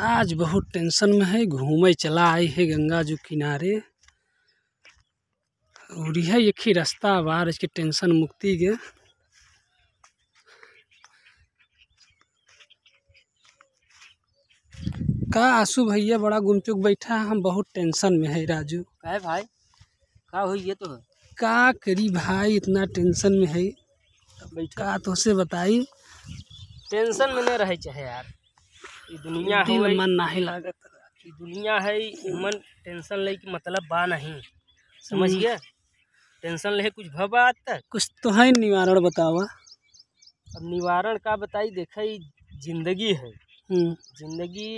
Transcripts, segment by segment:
आज बहुत टेंशन में है घूमे चला आई है गंगा जी किनारे और यह एक ही रास्ता बाहर इसके टेंशन मुक्ति के का आंसू भैया बड़ा गुमचुक बैठा हम बहुत टेंशन में है राजू है भाई का हुई ये तो का करी भाई इतना टेंशन में है बैठा तो से बताई टेंशन में नहीं रह चाहे यार ई दुनिया है मन नहीं लागत ई दुनिया है मन टेंशन ले के मतलब बा नहीं समझ हम्म। गया टेंशन ले कुछ भ बात कुछ तो है निवारण बतावा अब निवारण का बताई देख जिंदगी है हम्म। जिंदगी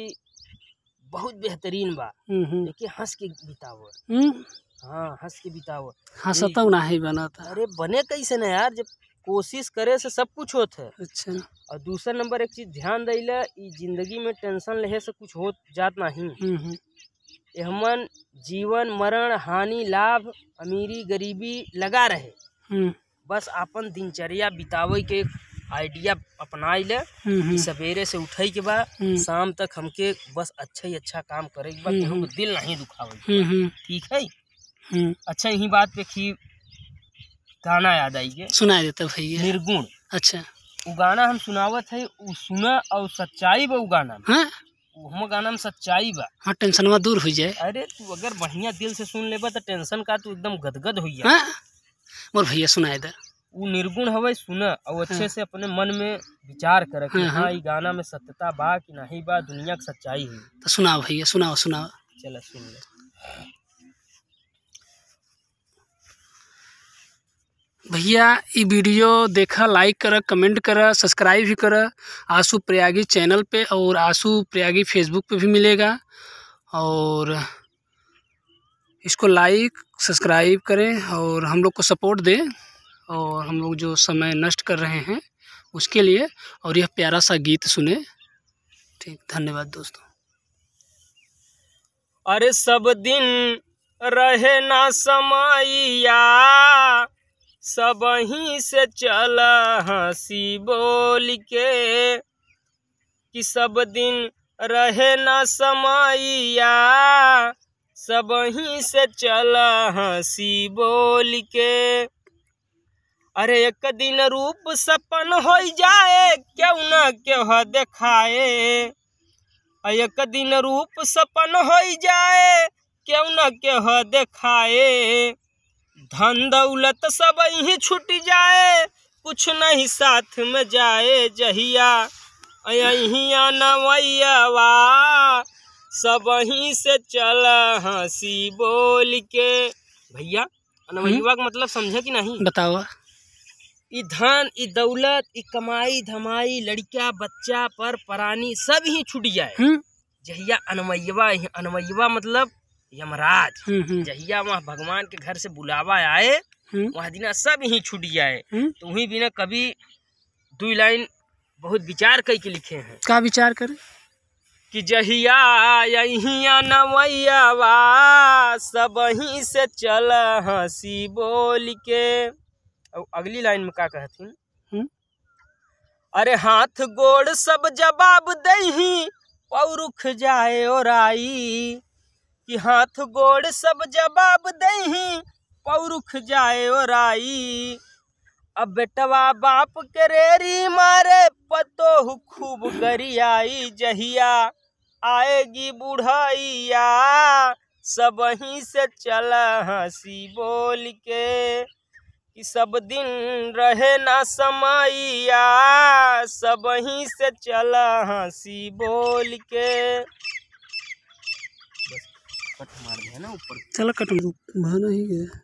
बहुत बेहतरीन बा लेकिन हम्म, हंस के बितावो हाँ हंस के बितावो हंसता ना ही बना था अरे बने कैसे ना यार जब कोशिश करे से सब कुछ होते है अच्छा और दूसरा नंबर एक चीज ध्यान दिला जिंदगी में टेंशन लेहे से कुछ हो जात नहीं हम्म, हम्म। हमन जीवन मरण हानि लाभ अमीरी गरीबी लगा रहे हम्म। बस अपन दिनचर्या बितावे के आइडिया अपनाई ले सवेरे से उठे के बाद शाम तक हमके बस अच्छा ही अच्छा काम करे के बाद दिल नहीं दुखावे ठीक है अच्छा यही बात पे खी गाना याद आई है सुना देता भैया निर्गुण अच्छा वो गाना हम सुनावत है वो सुना और सच्चाई बा गाना हाँ? हम गाना में सच्चाई बा हाँ टेंशन वा दूर हो जाए अरे तू अगर बढ़िया दिल से सुन लेबा तो टेंशन का तू एकदम गदगद हो जाए हाँ? मोर भैया सुनाए दे वो निर्गुण हवे सुना और हाँ। अच्छे हाँ। से अपने मन में विचार कर कि हाँ ये हाँ। हाँ, गाना में सत्यता बा कि नहीं बा दुनिया की सच्चाई है तो सुनाओ भैया सुनाओ सुनाओ चलो सुन ले भैया ये वीडियो देखा लाइक करा कमेंट करा सब्सक्राइब भी करा आशु प्रयागी चैनल पे और आशु प्रयागी फेसबुक पे भी मिलेगा और इसको लाइक सब्सक्राइब करें और हम लोग को सपोर्ट दें और हम लोग जो समय नष्ट कर रहे हैं उसके लिए और यह प्यारा सा गीत सुने ठीक धन्यवाद दोस्तों अरे सब दिन रहे ना समाइया सब ही से चला हंसी बोल के कि सब दिन रहे ना समाइया सब ही से चला हंसी बोल के अरे एक दिन रूप सपन हो जाए क्यों ना क्यों देखाए एक दिन रूप सपन हो जाए क्यों ना क्यों देखाए धन दौलत सब ही छुट जाए कुछ नहीं साथ में जाए जहिया अहिया नवैया सब ही से चल हंसी बोल के भैया नवैया हम्म। का मतलब समझे कि नहीं बताओ ई धन इ दौलत इ कमाई धमाई लड़का बच्चा पर परानी सब ही छुट जाए हम्म। जहिया अनवैया अनवैया मतलब यमराज हम्म, हम्म। जहिया वहाँ भगवान के घर से बुलावा आए हम्म। वहाँ दिना सब ही छुट जाए तो वही बिना कभी दू लाइन बहुत विचार कई के लिखे हैं क्या विचार करें कि जहिया नवैया सब ही से चल हसी बोल के और अगली लाइन में का कहती अरे हाथ गोड़ सब जवाब दही और रुख जाए और आई कि हाथ गोड़ सब जवाब दही पौरुख जाए आई अब बेटवा बाप के रेरी मारे पतो खूब गरियाई जहिया आएगी बुढ़ाइया सब ही से चल हंसी बोल के कि सब दिन रहे ना समाइया सब ही से चल हंसी बोल के कट मार दिया ना ऊपर चलो कट मारना तो ही है